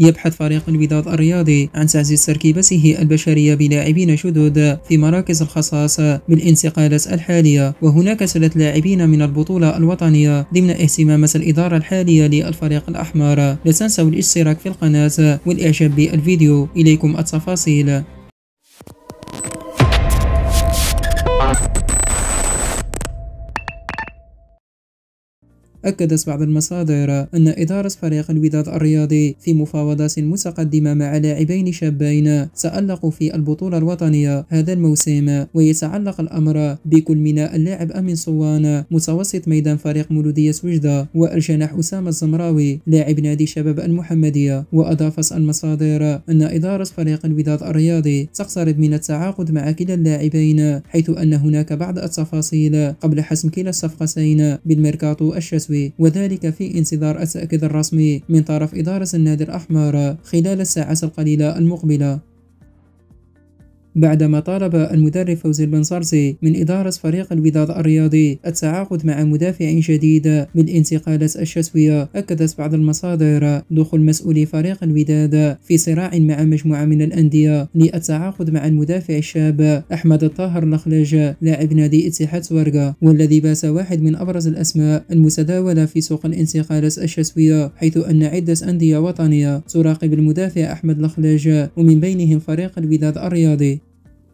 يبحث فريق الوداد الرياضي عن تعزيز تركيبته البشرية بلاعبين شدود في مراكز الخصاص بالانتقالات الحالية وهناك ثلاث لاعبين من البطولة الوطنية ضمن اهتمامات الإدارة الحالية للفريق الأحمر لا تنسوا الاشتراك في القناة والإعجاب بالفيديو إليكم التفاصيل أكدت بعض المصادر أن إدارة فريق الوداد الرياضي في مفاوضات متقدمة مع لاعبين شابين تألقوا في البطولة الوطنية هذا الموسم ويتعلق الأمر بكل من اللاعب أمين صوان متوسط ميدان فريق مولودية وجدة والجناح أسامة الزمراوي لاعب نادي شباب المحمدية وأضافت المصادر أن إدارة فريق الوداد الرياضي تقترب من التعاقد مع كلا اللاعبين حيث أن هناك بعض التفاصيل قبل حسم كلا الصفقتين بالميركاتو الشتوي الرسمي وذلك في انتظار التأكيد الرسمي من طرف إدارة النادي الأحمر خلال الساعات القليلة المقبلة بعدما طالب المدرب فوزي البنصرسي من إدارة فريق الوداد الرياضي التعاقد مع مدافع جديد بالانتقالات الشتوية أكدت بعض المصادر دخول مسؤولي فريق الوداد في صراع مع مجموعة من الأندية للتعاقد مع المدافع الشاب أحمد الطاهر نخلج لاعب نادي اتحاد ورقة والذي بات واحد من أبرز الأسماء المتداولة في سوق الانتقالات الشتوية حيث أن عدة أندية وطنية تراقب المدافع أحمد الخلاج ومن بينهم فريق الوداد الرياضي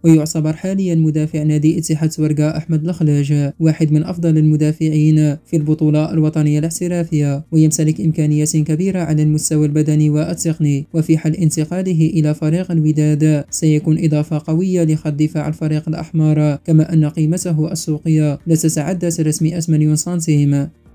ويعتبر حاليا مدافع نادي اتحاد سورقة أحمد الخلاج واحد من أفضل المدافعين في البطولة الوطنية الاحترافية ويمتلك إمكانيات كبيرة على المستوى البدني والتقني وفي حال انتقاله إلى فريق الوداد سيكون إضافة قوية لخط دفاع الفريق الأحمر كما أن قيمته السوقية لا تتعدى 300 مليون سنتيم